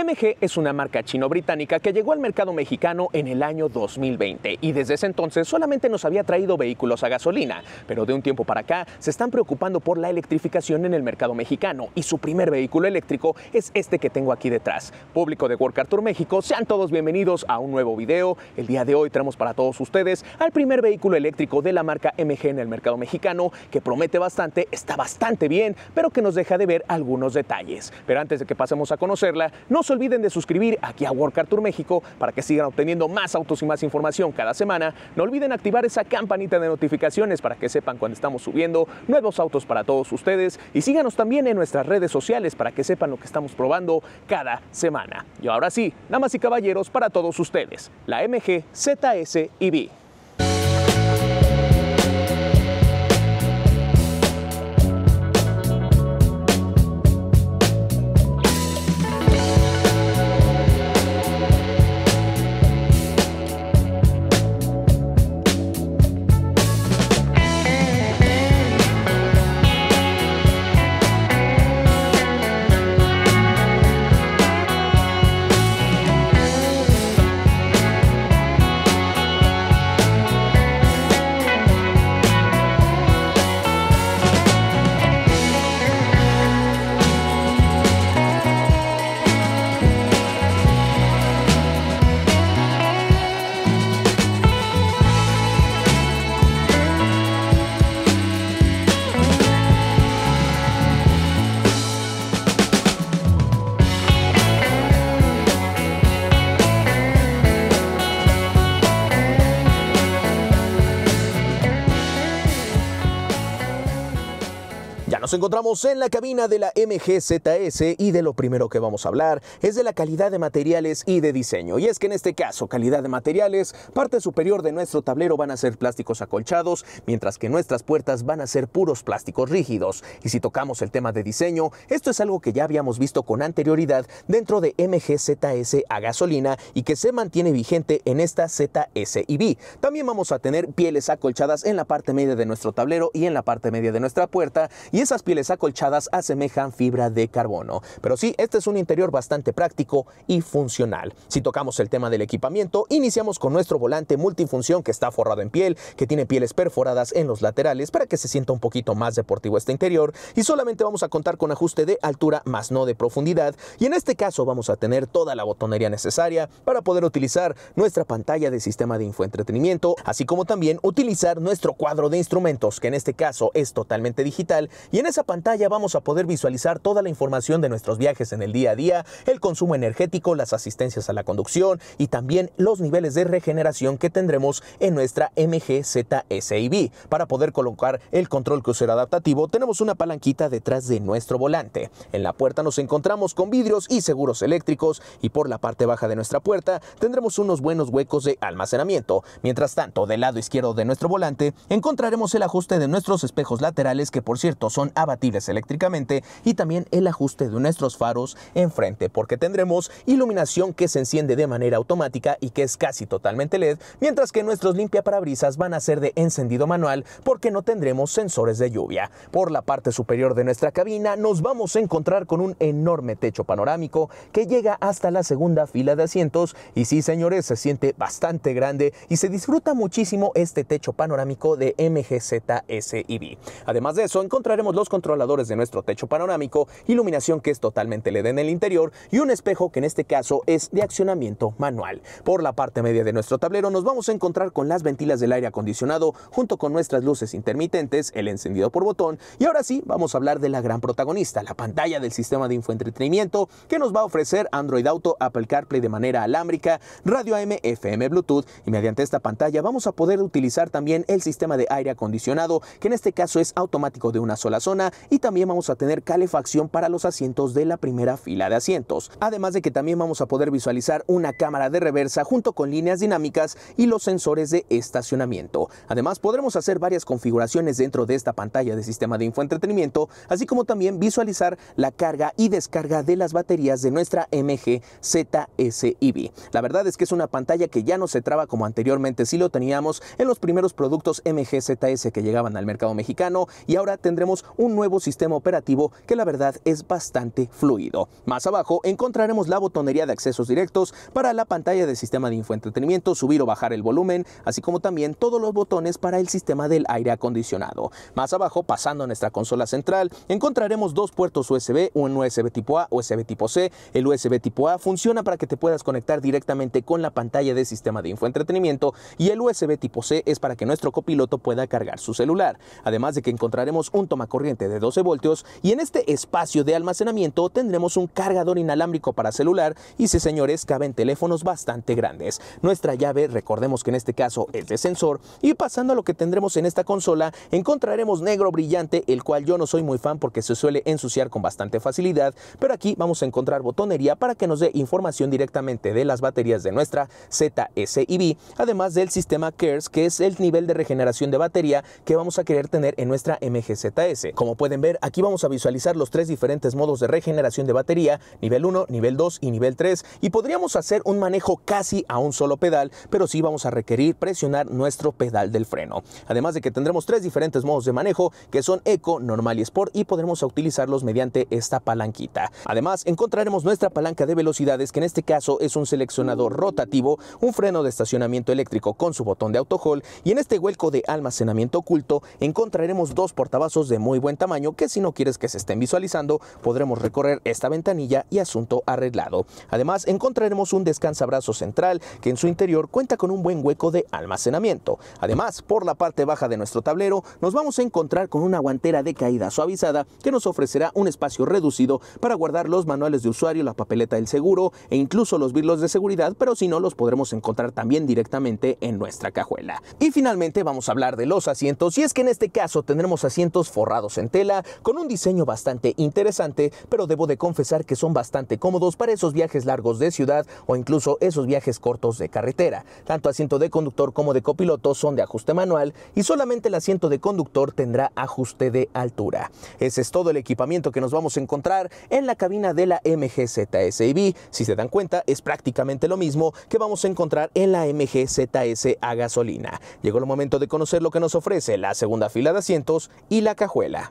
MG es una marca chino-británica que llegó al mercado mexicano en el año 2020 y desde ese entonces solamente nos había traído vehículos a gasolina, pero de un tiempo para acá se están preocupando por la electrificación en el mercado mexicano y su primer vehículo eléctrico es este que tengo aquí detrás. Público de Work Tour México, sean todos bienvenidos a un nuevo video. El día de hoy traemos para todos ustedes al primer vehículo eléctrico de la marca MG en el mercado mexicano que promete bastante, está bastante bien, pero que nos deja de ver algunos detalles. Pero antes de que pasemos a conocerla, nos olviden de suscribir aquí a World Tour México para que sigan obteniendo más autos y más información cada semana. No olviden activar esa campanita de notificaciones para que sepan cuando estamos subiendo nuevos autos para todos ustedes. Y síganos también en nuestras redes sociales para que sepan lo que estamos probando cada semana. Y ahora sí, damas y caballeros, para todos ustedes, la MG ZS EV. Nos encontramos en la cabina de la MGZS y de lo primero que vamos a hablar es de la calidad de materiales y de diseño. Y es que en este caso, calidad de materiales, parte superior de nuestro tablero van a ser plásticos acolchados, mientras que nuestras puertas van a ser puros plásticos rígidos. Y si tocamos el tema de diseño, esto es algo que ya habíamos visto con anterioridad dentro de MGZS a gasolina y que se mantiene vigente en esta ZS B. También vamos a tener pieles acolchadas en la parte media de nuestro tablero y en la parte media de nuestra puerta y esa las pieles acolchadas asemejan fibra de carbono. Pero sí, este es un interior bastante práctico y funcional. Si tocamos el tema del equipamiento, iniciamos con nuestro volante multifunción que está forrado en piel, que tiene pieles perforadas en los laterales para que se sienta un poquito más deportivo este interior y solamente vamos a contar con ajuste de altura más no de profundidad y en este caso vamos a tener toda la botonería necesaria para poder utilizar nuestra pantalla de sistema de infoentretenimiento, así como también utilizar nuestro cuadro de instrumentos que en este caso es totalmente digital y en esa pantalla vamos a poder visualizar toda la información de nuestros viajes en el día a día, el consumo energético, las asistencias a la conducción y también los niveles de regeneración que tendremos en nuestra MGZSIB. Para poder colocar el control crucero adaptativo tenemos una palanquita detrás de nuestro volante. En la puerta nos encontramos con vidrios y seguros eléctricos y por la parte baja de nuestra puerta tendremos unos buenos huecos de almacenamiento. Mientras tanto, del lado izquierdo de nuestro volante encontraremos el ajuste de nuestros espejos laterales que por cierto son abatibles eléctricamente y también el ajuste de nuestros faros enfrente porque tendremos iluminación que se enciende de manera automática y que es casi totalmente LED, mientras que nuestros limpiaparabrisas van a ser de encendido manual porque no tendremos sensores de lluvia. Por la parte superior de nuestra cabina nos vamos a encontrar con un enorme techo panorámico que llega hasta la segunda fila de asientos y sí señores se siente bastante grande y se disfruta muchísimo este techo panorámico de MGZS EV. Además de eso encontraremos los controladores de nuestro techo panorámico, iluminación que es totalmente LED en el interior y un espejo que en este caso es de accionamiento manual. Por la parte media de nuestro tablero nos vamos a encontrar con las ventilas del aire acondicionado junto con nuestras luces intermitentes, el encendido por botón y ahora sí vamos a hablar de la gran protagonista, la pantalla del sistema de infoentretenimiento que nos va a ofrecer Android Auto, Apple CarPlay de manera alámbrica, radio AM, FM, Bluetooth y mediante esta pantalla vamos a poder utilizar también el sistema de aire acondicionado que en este caso es automático de una sola zona y también vamos a tener calefacción para los asientos de la primera fila de asientos. Además de que también vamos a poder visualizar una cámara de reversa junto con líneas dinámicas y los sensores de estacionamiento. Además podremos hacer varias configuraciones dentro de esta pantalla de sistema de infoentretenimiento, así como también visualizar la carga y descarga de las baterías de nuestra MG ZS EV. La verdad es que es una pantalla que ya no se traba como anteriormente si lo teníamos en los primeros productos MG ZS que llegaban al mercado mexicano y ahora tendremos un nuevo sistema operativo que la verdad es bastante fluido. Más abajo encontraremos la botonería de accesos directos para la pantalla de sistema de infoentretenimiento, subir o bajar el volumen, así como también todos los botones para el sistema del aire acondicionado. Más abajo, pasando a nuestra consola central, encontraremos dos puertos USB, un USB tipo A, USB tipo C. El USB tipo A funciona para que te puedas conectar directamente con la pantalla de sistema de infoentretenimiento y el USB tipo C es para que nuestro copiloto pueda cargar su celular. Además de que encontraremos un tomacorriente de 12 voltios y en este espacio de almacenamiento tendremos un cargador inalámbrico para celular y si señores caben teléfonos bastante grandes. Nuestra llave recordemos que en este caso es de sensor y pasando a lo que tendremos en esta consola encontraremos negro brillante el cual yo no soy muy fan porque se suele ensuciar con bastante facilidad pero aquí vamos a encontrar botonería para que nos dé información directamente de las baterías de nuestra ZSIB además del sistema CARES e que es el nivel de regeneración de batería que vamos a querer tener en nuestra MGZS. Como pueden ver, aquí vamos a visualizar los tres diferentes modos de regeneración de batería, nivel 1, nivel 2 y nivel 3, y podríamos hacer un manejo casi a un solo pedal, pero sí vamos a requerir presionar nuestro pedal del freno. Además de que tendremos tres diferentes modos de manejo, que son Eco, Normal y Sport, y podremos utilizarlos mediante esta palanquita. Además, encontraremos nuestra palanca de velocidades, que en este caso es un seleccionador rotativo, un freno de estacionamiento eléctrico con su botón de auto y en este hueco de almacenamiento oculto encontraremos dos portavasos de muy buena en tamaño que si no quieres que se estén visualizando, podremos recorrer esta ventanilla y asunto arreglado. Además, encontraremos un descansabrazo central que en su interior cuenta con un buen hueco de almacenamiento. Además, por la parte baja de nuestro tablero, nos vamos a encontrar con una guantera de caída suavizada que nos ofrecerá un espacio reducido para guardar los manuales de usuario, la papeleta del seguro e incluso los birlos de seguridad, pero si no los podremos encontrar también directamente en nuestra cajuela. Y finalmente vamos a hablar de los asientos y es que en este caso tendremos asientos forrados en tela, con un diseño bastante interesante, pero debo de confesar que son bastante cómodos para esos viajes largos de ciudad o incluso esos viajes cortos de carretera. Tanto asiento de conductor como de copiloto son de ajuste manual y solamente el asiento de conductor tendrá ajuste de altura. Ese es todo el equipamiento que nos vamos a encontrar en la cabina de la IB. Si se dan cuenta, es prácticamente lo mismo que vamos a encontrar en la ZS a gasolina. Llegó el momento de conocer lo que nos ofrece la segunda fila de asientos y la cajuela.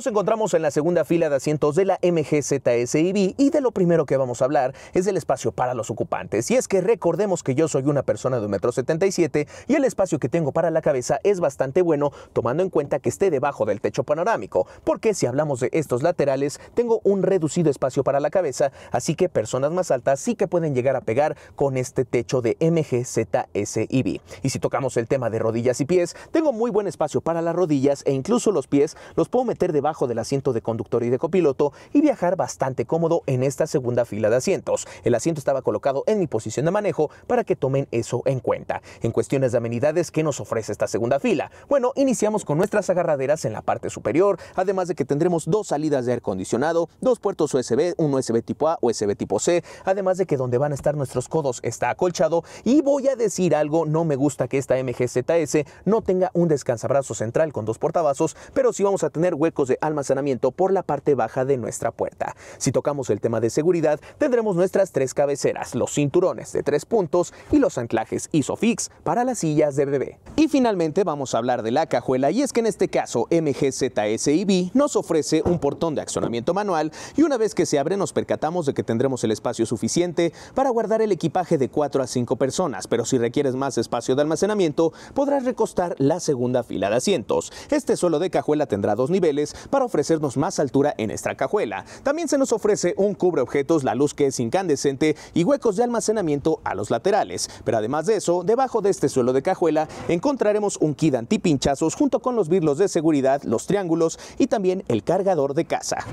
nos encontramos en la segunda fila de asientos de la MGZSIB y de lo primero que vamos a hablar es del espacio para los ocupantes. Y es que recordemos que yo soy una persona de 1,77 m y el espacio que tengo para la cabeza es bastante bueno tomando en cuenta que esté debajo del techo panorámico, porque si hablamos de estos laterales tengo un reducido espacio para la cabeza, así que personas más altas sí que pueden llegar a pegar con este techo de MGZSIB. Y si tocamos el tema de rodillas y pies, tengo muy buen espacio para las rodillas e incluso los pies los puedo meter debajo del asiento de conductor y de copiloto y viajar bastante cómodo en esta segunda fila de asientos. El asiento estaba colocado en mi posición de manejo para que tomen eso en cuenta. En cuestiones de amenidades, ¿qué nos ofrece esta segunda fila? Bueno, iniciamos con nuestras agarraderas en la parte superior, además de que tendremos dos salidas de aire acondicionado, dos puertos USB, un USB tipo A, USB tipo C, además de que donde van a estar nuestros codos está acolchado y voy a decir algo, no me gusta que esta MGZS no tenga un descansabrazo central con dos portavasos, pero si vamos a tener huecos de almacenamiento por la parte baja de nuestra puerta. Si tocamos el tema de seguridad, tendremos nuestras tres cabeceras, los cinturones de tres puntos y los anclajes ISOFIX para las sillas de bebé. Y finalmente vamos a hablar de la cajuela y es que en este caso MGZSIB nos ofrece un portón de accionamiento manual y una vez que se abre nos percatamos de que tendremos el espacio suficiente para guardar el equipaje de cuatro a cinco personas, pero si requieres más espacio de almacenamiento podrás recostar la segunda fila de asientos. Este suelo de cajuela tendrá dos niveles, para ofrecernos más altura en nuestra cajuela. También se nos ofrece un cubre objetos, la luz que es incandescente y huecos de almacenamiento a los laterales. Pero además de eso, debajo de este suelo de cajuela encontraremos un kit antipinchazos junto con los birlos de seguridad, los triángulos y también el cargador de casa.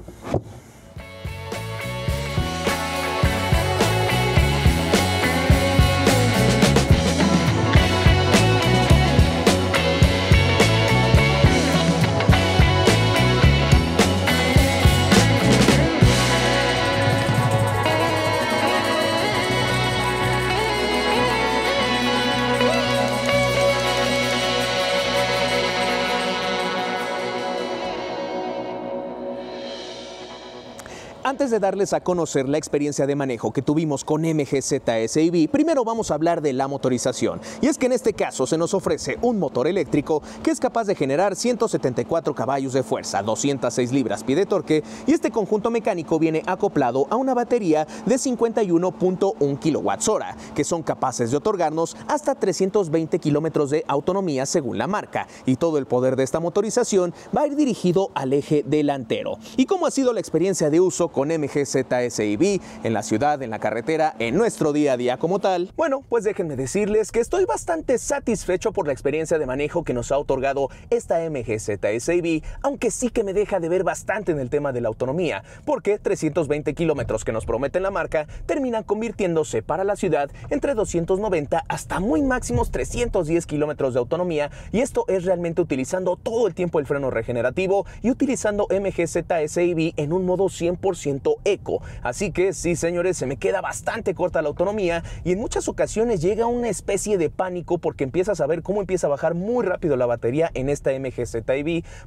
de darles a conocer la experiencia de manejo que tuvimos con MGZSIB, primero vamos a hablar de la motorización. Y es que en este caso se nos ofrece un motor eléctrico que es capaz de generar 174 caballos de fuerza, 206 libras-pie de torque y este conjunto mecánico viene acoplado a una batería de 51.1 kWh, que son capaces de otorgarnos hasta 320 kilómetros de autonomía según la marca. Y todo el poder de esta motorización va a ir dirigido al eje delantero. ¿Y cómo ha sido la experiencia de uso con AMG en la ciudad, en la carretera, en nuestro día a día como tal? Bueno, pues déjenme decirles que estoy bastante satisfecho por la experiencia de manejo que nos ha otorgado esta MGZSIB, ZSIV, aunque sí que me deja de ver bastante en el tema de la autonomía, porque 320 kilómetros que nos promete la marca terminan convirtiéndose para la ciudad entre 290 hasta muy máximos 310 kilómetros de autonomía y esto es realmente utilizando todo el tiempo el freno regenerativo y utilizando MGZ en un modo 100% eco. Así que sí, señores, se me queda bastante corta la autonomía y en muchas ocasiones llega una especie de pánico porque empiezas a ver cómo empieza a bajar muy rápido la batería en esta MG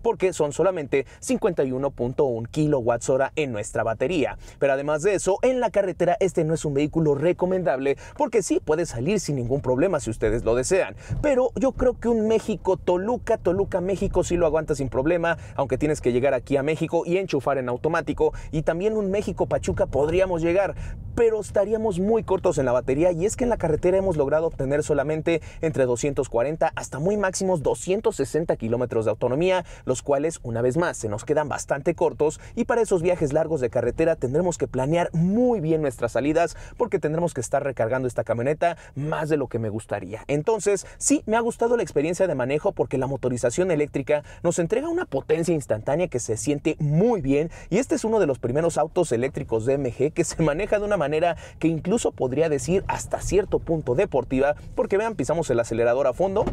porque son solamente 51.1 kWh en nuestra batería. Pero además de eso, en la carretera este no es un vehículo recomendable porque sí puede salir sin ningún problema si ustedes lo desean. Pero yo creo que un México Toluca, Toluca México sí lo aguanta sin problema, aunque tienes que llegar aquí a México y enchufar en automático y también México-Pachuca podríamos llegar, pero estaríamos muy cortos en la batería y es que en la carretera hemos logrado obtener solamente entre 240 hasta muy máximos 260 kilómetros de autonomía, los cuales una vez más se nos quedan bastante cortos y para esos viajes largos de carretera tendremos que planear muy bien nuestras salidas porque tendremos que estar recargando esta camioneta más de lo que me gustaría. Entonces, sí, me ha gustado la experiencia de manejo porque la motorización eléctrica nos entrega una potencia instantánea que se siente muy bien y este es uno de los primeros autos eléctricos de MG que se maneja de una manera que incluso podría decir hasta cierto punto deportiva, porque vean, pisamos el acelerador a fondo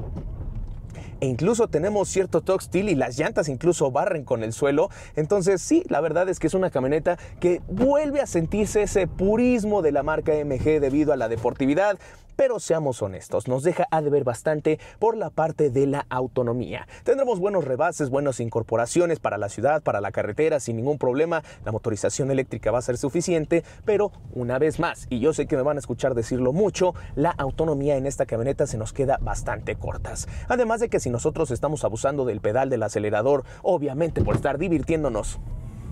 e incluso tenemos cierto steel y las llantas incluso barren con el suelo. Entonces sí, la verdad es que es una camioneta que vuelve a sentirse ese purismo de la marca MG debido a la deportividad, pero seamos honestos, nos deja a deber bastante por la parte de la autonomía. Tendremos buenos rebases, buenas incorporaciones para la ciudad, para la carretera, sin ningún problema. La motorización eléctrica va a ser suficiente, pero una vez más, y yo sé que me van a escuchar decirlo mucho, la autonomía en esta camioneta se nos queda bastante cortas. Además de que si nosotros estamos abusando del pedal del acelerador, obviamente por estar divirtiéndonos,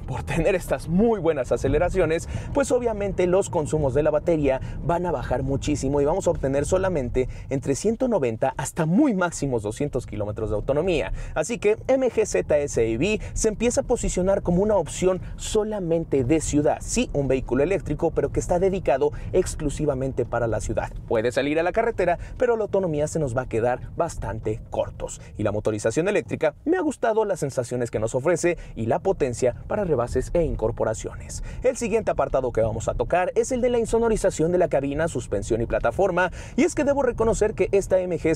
por tener estas muy buenas aceleraciones, pues obviamente los consumos de la batería van a bajar muchísimo y vamos a obtener solamente entre 190 hasta muy máximos 200 kilómetros de autonomía. Así que MG EV se empieza a posicionar como una opción solamente de ciudad, sí, un vehículo eléctrico, pero que está dedicado exclusivamente para la ciudad. Puede salir a la carretera, pero la autonomía se nos va a quedar bastante cortos. Y la motorización eléctrica me ha gustado las sensaciones que nos ofrece y la potencia para bases e incorporaciones. El siguiente apartado que vamos a tocar es el de la insonorización de la cabina, suspensión y plataforma, y es que debo reconocer que esta MG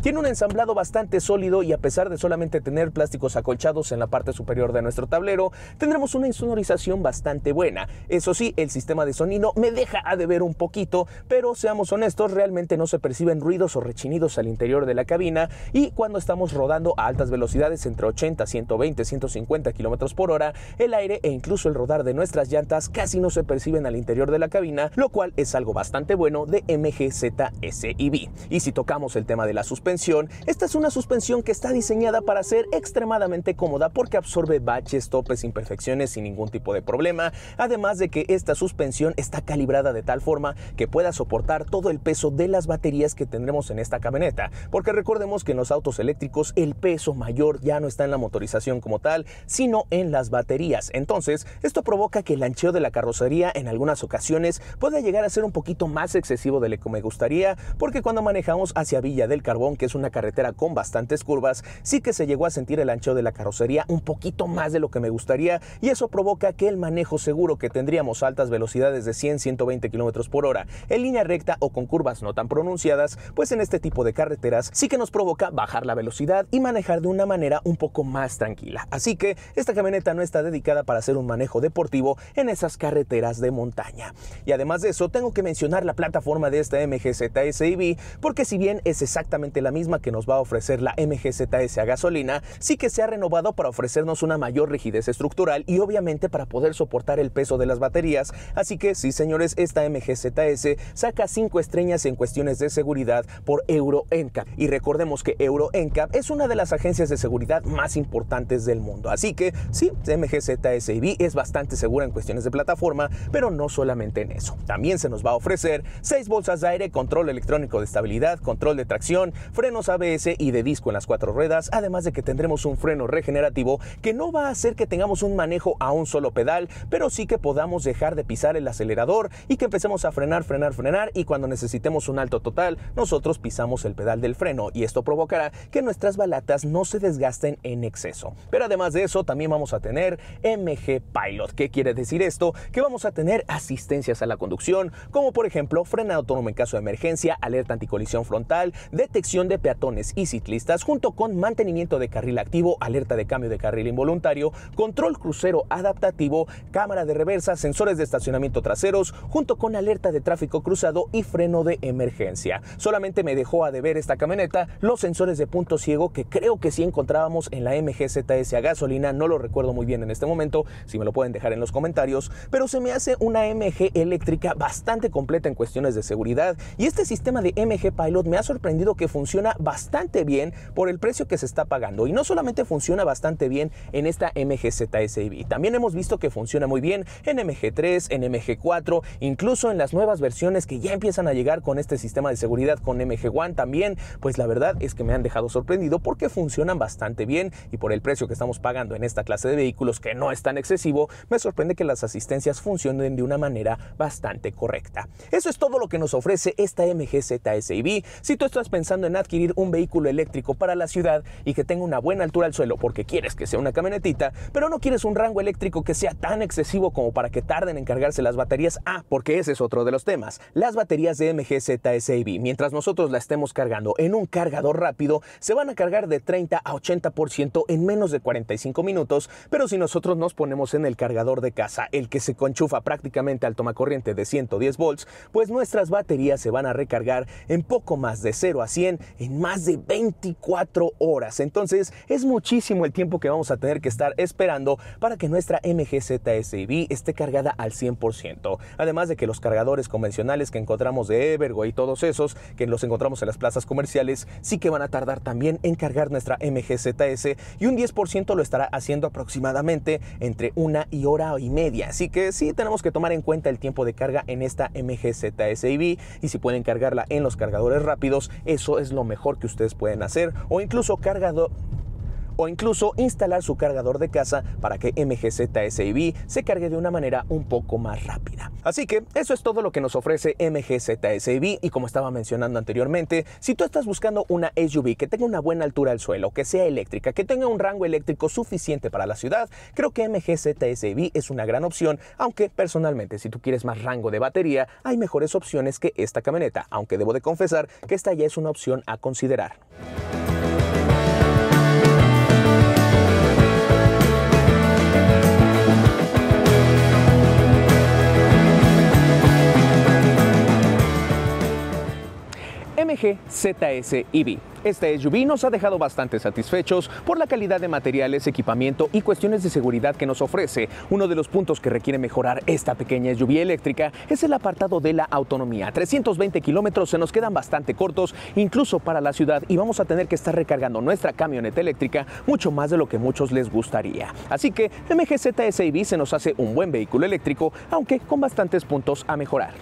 tiene un ensamblado bastante sólido y a pesar de solamente tener plásticos acolchados en la parte superior de nuestro tablero, tendremos una insonorización bastante buena. Eso sí, el sistema de sonido me deja a deber un poquito, pero seamos honestos, realmente no se perciben ruidos o rechinidos al interior de la cabina y cuando estamos rodando a altas velocidades entre 80, 120, 150 km por hora, el aire e incluso el rodar de nuestras llantas casi no se perciben al interior de la cabina, lo cual es algo bastante bueno de MGZSIB. Y si tocamos el tema de la suspensión, esta es una suspensión que está diseñada para ser extremadamente cómoda porque absorbe baches, topes, imperfecciones sin ningún tipo de problema, además de que esta suspensión está calibrada de tal forma que pueda soportar todo el peso de las baterías que tendremos en esta camioneta, porque recordemos que en los autos eléctricos el peso mayor ya no está en la motorización como tal, sino en las baterías baterías. Entonces, esto provoca que el ancheo de la carrocería en algunas ocasiones pueda llegar a ser un poquito más excesivo de lo que me gustaría, porque cuando manejamos hacia Villa del Carbón, que es una carretera con bastantes curvas, sí que se llegó a sentir el ancheo de la carrocería un poquito más de lo que me gustaría y eso provoca que el manejo seguro que tendríamos altas velocidades de 100-120 km por hora en línea recta o con curvas no tan pronunciadas, pues en este tipo de carreteras sí que nos provoca bajar la velocidad y manejar de una manera un poco más tranquila. Así que esta camioneta no es está dedicada para hacer un manejo deportivo en esas carreteras de montaña. Y además de eso, tengo que mencionar la plataforma de esta MGZS EV, porque si bien es exactamente la misma que nos va a ofrecer la MGZS a gasolina, sí que se ha renovado para ofrecernos una mayor rigidez estructural y obviamente para poder soportar el peso de las baterías. Así que sí, señores, esta MGZS saca cinco estrellas en cuestiones de seguridad por Euro NCAP. Y recordemos que Euro NCAP es una de las agencias de seguridad más importantes del mundo. Así que sí, MGZSIB es bastante segura en cuestiones de plataforma, pero no solamente en eso. También se nos va a ofrecer 6 bolsas de aire, control electrónico de estabilidad, control de tracción, frenos ABS y de disco en las cuatro ruedas, además de que tendremos un freno regenerativo que no va a hacer que tengamos un manejo a un solo pedal, pero sí que podamos dejar de pisar el acelerador y que empecemos a frenar, frenar, frenar y cuando necesitemos un alto total, nosotros pisamos el pedal del freno y esto provocará que nuestras balatas no se desgasten en exceso. Pero además de eso, también vamos a tener MG Pilot. ¿Qué quiere decir esto? Que vamos a tener asistencias a la conducción, como por ejemplo freno autónomo en caso de emergencia, alerta anticolisión frontal, detección de peatones y ciclistas, junto con mantenimiento de carril activo, alerta de cambio de carril involuntario, control crucero adaptativo, cámara de reversa, sensores de estacionamiento traseros, junto con alerta de tráfico cruzado y freno de emergencia. Solamente me dejó a deber esta camioneta los sensores de punto ciego que creo que sí encontrábamos en la MG ZS a gasolina, no lo recuerdo muy bien en este momento, si me lo pueden dejar en los comentarios, pero se me hace una MG eléctrica bastante completa en cuestiones de seguridad y este sistema de MG Pilot me ha sorprendido que funciona bastante bien por el precio que se está pagando y no solamente funciona bastante bien en esta MG ZSib también hemos visto que funciona muy bien en MG3, en MG4, incluso en las nuevas versiones que ya empiezan a llegar con este sistema de seguridad con MG1 también, pues la verdad es que me han dejado sorprendido porque funcionan bastante bien y por el precio que estamos pagando en esta clase de vehículos que no es tan excesivo, me sorprende que las asistencias funcionen de una manera bastante correcta. Eso es todo lo que nos ofrece esta MG Si tú estás pensando en adquirir un vehículo eléctrico para la ciudad y que tenga una buena altura al suelo porque quieres que sea una camionetita, pero no quieres un rango eléctrico que sea tan excesivo como para que tarden en cargarse las baterías, ah, porque ese es otro de los temas. Las baterías de MG mientras nosotros la estemos cargando en un cargador rápido, se van a cargar de 30 a 80% en menos de 45 minutos, pero si nosotros nos ponemos en el cargador de casa, el que se conchufa prácticamente al tomacorriente de 110 volts, pues nuestras baterías se van a recargar en poco más de 0 a 100 en más de 24 horas. Entonces es muchísimo el tiempo que vamos a tener que estar esperando para que nuestra MGZSIB esté cargada al 100%. Además de que los cargadores convencionales que encontramos de Evergo y todos esos que los encontramos en las plazas comerciales sí que van a tardar también en cargar nuestra MGZS y un 10% lo estará haciendo aproximadamente entre una y hora y media. Así que sí tenemos que tomar en cuenta el tiempo de carga en esta ZSB y si pueden cargarla en los cargadores rápidos, eso es lo mejor que ustedes pueden hacer o incluso cargador o incluso instalar su cargador de casa para que MGZSIB se cargue de una manera un poco más rápida. Así que eso es todo lo que nos ofrece MGZSIB y como estaba mencionando anteriormente, si tú estás buscando una SUV que tenga una buena altura al suelo, que sea eléctrica, que tenga un rango eléctrico suficiente para la ciudad, creo que MGZSIB es una gran opción, aunque personalmente si tú quieres más rango de batería, hay mejores opciones que esta camioneta, aunque debo de confesar que esta ya es una opción a considerar. MG ZS-EV. Este SUV nos ha dejado bastante satisfechos por la calidad de materiales, equipamiento y cuestiones de seguridad que nos ofrece. Uno de los puntos que requiere mejorar esta pequeña SUV eléctrica es el apartado de la autonomía. 320 kilómetros se nos quedan bastante cortos, incluso para la ciudad, y vamos a tener que estar recargando nuestra camioneta eléctrica mucho más de lo que muchos les gustaría. Así que MG zs se nos hace un buen vehículo eléctrico, aunque con bastantes puntos a mejorar.